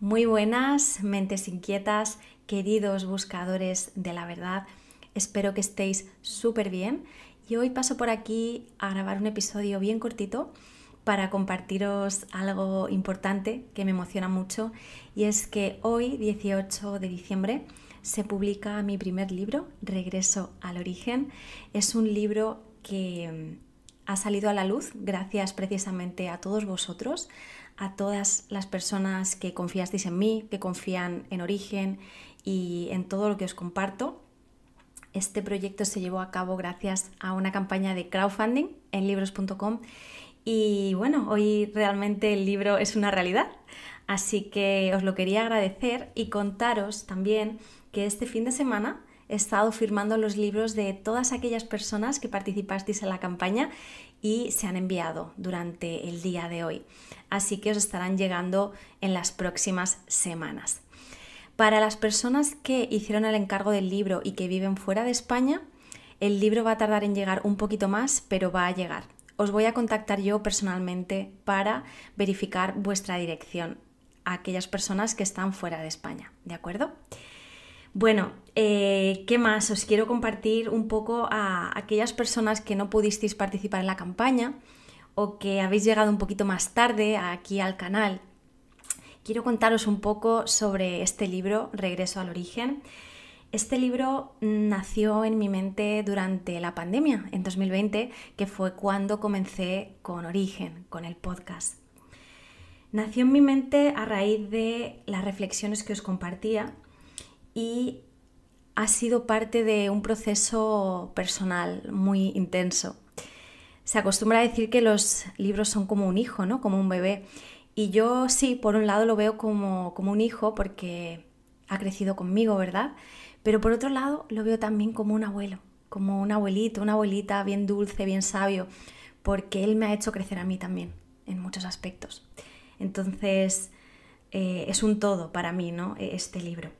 Muy buenas, mentes inquietas, queridos buscadores de la verdad. Espero que estéis súper bien y hoy paso por aquí a grabar un episodio bien cortito para compartiros algo importante que me emociona mucho y es que hoy, 18 de diciembre, se publica mi primer libro, Regreso al Origen. Es un libro que ha salido a la luz gracias precisamente a todos vosotros, a todas las personas que confiasteis en mí, que confían en Origen y en todo lo que os comparto. Este proyecto se llevó a cabo gracias a una campaña de crowdfunding en libros.com y bueno, hoy realmente el libro es una realidad, así que os lo quería agradecer y contaros también que este fin de semana he estado firmando los libros de todas aquellas personas que participasteis en la campaña y se han enviado durante el día de hoy. Así que os estarán llegando en las próximas semanas. Para las personas que hicieron el encargo del libro y que viven fuera de España, el libro va a tardar en llegar un poquito más, pero va a llegar. Os voy a contactar yo personalmente para verificar vuestra dirección a aquellas personas que están fuera de España, ¿de acuerdo? Bueno, eh, ¿qué más? Os quiero compartir un poco a aquellas personas que no pudisteis participar en la campaña o que habéis llegado un poquito más tarde aquí al canal. Quiero contaros un poco sobre este libro, Regreso al Origen. Este libro nació en mi mente durante la pandemia, en 2020, que fue cuando comencé con Origen, con el podcast. Nació en mi mente a raíz de las reflexiones que os compartía y ha sido parte de un proceso personal muy intenso. Se acostumbra a decir que los libros son como un hijo, ¿no? Como un bebé. Y yo sí, por un lado lo veo como, un hijo porque ha crecido conmigo, ¿verdad? Pero por otro lado lo veo también como un abuelo, como un abuelito, una abuelita bien dulce, bien sabio, porque él me ha hecho crecer a mí también en muchos aspectos. Entonces, eh, es un todo para mí, ¿no? E-, este libro.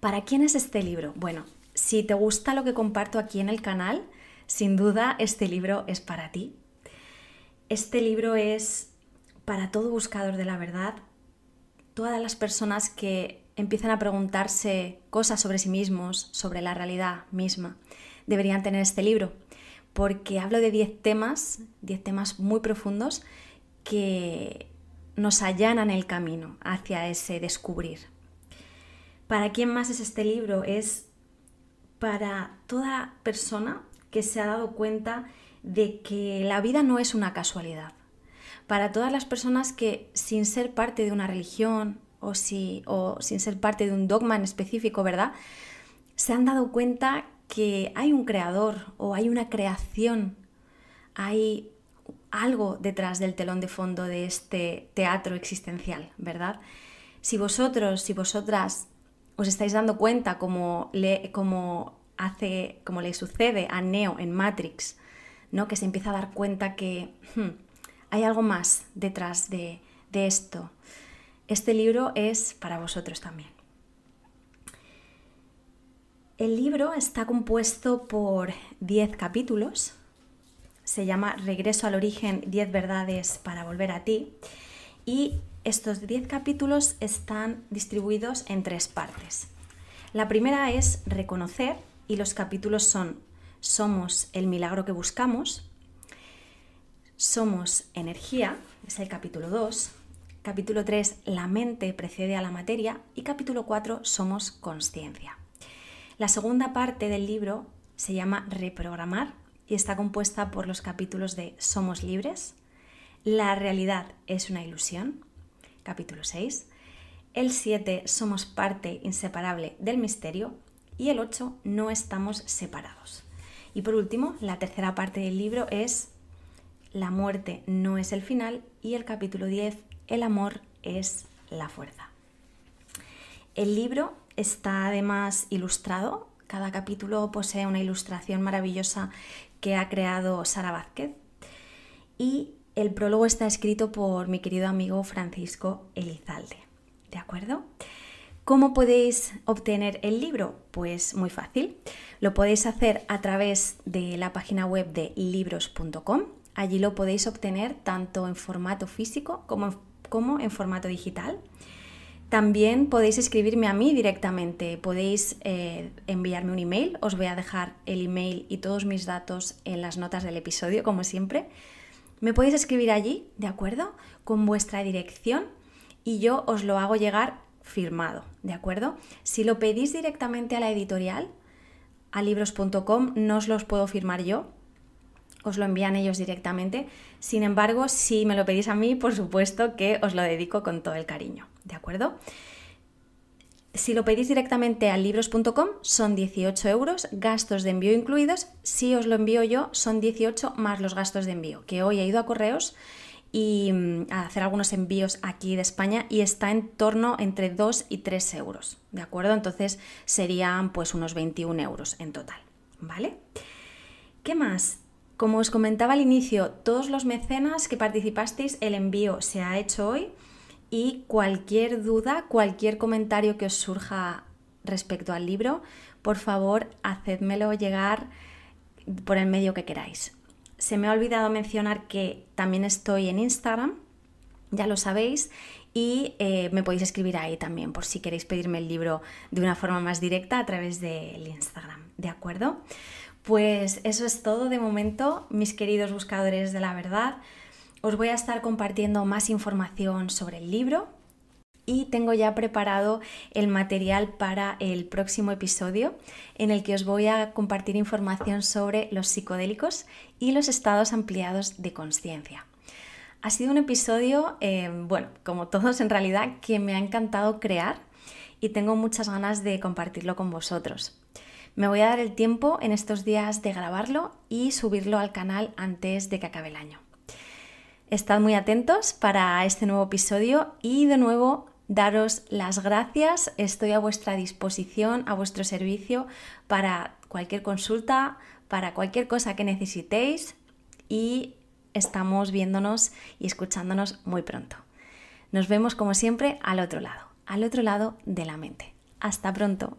¿Para quién es este libro? Bueno, si te gusta lo que comparto aquí en el canal, sin duda este libro es para ti. Este libro es para todo buscador de la verdad, todas las personas que empiezan a preguntarse cosas sobre sí mismos, sobre la realidad misma, deberían tener este libro, porque hablo de 10 temas, 10 temas muy profundos que nos allanan el camino hacia ese descubrir. ¿Para quién más es este libro? Es para toda persona que se ha dado cuenta de que la vida no es una casualidad. Para todas las personas que sin ser parte de una religión o, o sin ser parte de un dogma en específico, ¿verdad? Se han dado cuenta que hay un creador o hay una creación, hay algo detrás del telón de fondo de este teatro existencial, ¿verdad? Si vosotros, si vosotras os estáis dando cuenta como le, como hace, como le sucede a Neo en Matrix, ¿no? que se empieza a dar cuenta que hmm, hay algo más detrás de, de esto. Este libro es para vosotros también. El libro está compuesto por 10 capítulos. Se llama Regreso al origen, 10 verdades para volver a ti y estos 10 capítulos están distribuidos en tres partes. La primera es reconocer y los capítulos son Somos el milagro que buscamos, Somos energía, es el capítulo 2, capítulo 3 La mente precede a la materia y capítulo 4 Somos conciencia. La segunda parte del libro se llama Reprogramar y está compuesta por los capítulos de Somos libres, la realidad es una ilusión, capítulo 6. El 7, somos parte inseparable del misterio. Y el 8, no estamos separados. Y por último, la tercera parte del libro es La muerte no es el final. Y el capítulo 10, El amor es la fuerza. El libro está además ilustrado. Cada capítulo posee una ilustración maravillosa que ha creado Sara Vázquez. Y el prólogo está escrito por mi querido amigo Francisco Elizalde. ¿De acuerdo? ¿Cómo podéis obtener el libro? Pues muy fácil. Lo podéis hacer a través de la página web de libros.com. Allí lo podéis obtener tanto en formato físico como, en formato digital. También podéis escribirme a mí directamente, podéis eh, enviarme un email, os voy a dejar el email y todos mis datos en las notas del episodio, como siempre. Me podéis escribir allí, ¿de acuerdo? Con vuestra dirección y yo os lo hago llegar firmado, ¿de acuerdo? Si lo pedís directamente a la editorial, a libros.com, no os los puedo firmar yo, os lo envían ellos directamente. Sin embargo, si me lo pedís a mí, por supuesto que os lo dedico con todo el cariño, ¿de acuerdo? Si lo pedís directamente a libros.com son 18 euros, gastos de envío incluidos. Si os lo envío yo son 18 más los gastos de envío, que hoy he ido a correos y mm, a hacer algunos envíos aquí de España y está en torno entre 2 y 3 euros, ¿de acuerdo? Entonces serían pues unos 21 euros en total, ¿vale? ¿Qué más? Como os comentaba al inicio, todos los mecenas que participasteis, el envío se ha hecho hoy y cualquier duda, cualquier comentario que os surja respecto al libro, por favor, hacedmelo llegar por el medio que queráis. Se me ha olvidado mencionar que también estoy en Instagram, ya lo sabéis, y eh, me podéis escribir ahí también por si queréis pedirme el libro de una forma más directa a través del Instagram, ¿de acuerdo? Pues eso es todo de momento, mis queridos buscadores de la verdad os voy a estar compartiendo más información sobre el libro y tengo ya preparado el material para el próximo episodio en el que os voy a compartir información sobre los psicodélicos y los estados ampliados de conciencia. Ha sido un episodio, eh, bueno, como todos en realidad, que me ha encantado crear y tengo muchas ganas de compartirlo con vosotros. Me voy a dar el tiempo en estos días de grabarlo y subirlo al canal antes de que acabe el año. Estad muy atentos para este nuevo episodio y de nuevo daros las gracias. Estoy a vuestra disposición, a vuestro servicio para cualquier consulta, para cualquier cosa que necesitéis y estamos viéndonos y escuchándonos muy pronto. Nos vemos como siempre al otro lado, al otro lado de la mente. Hasta pronto.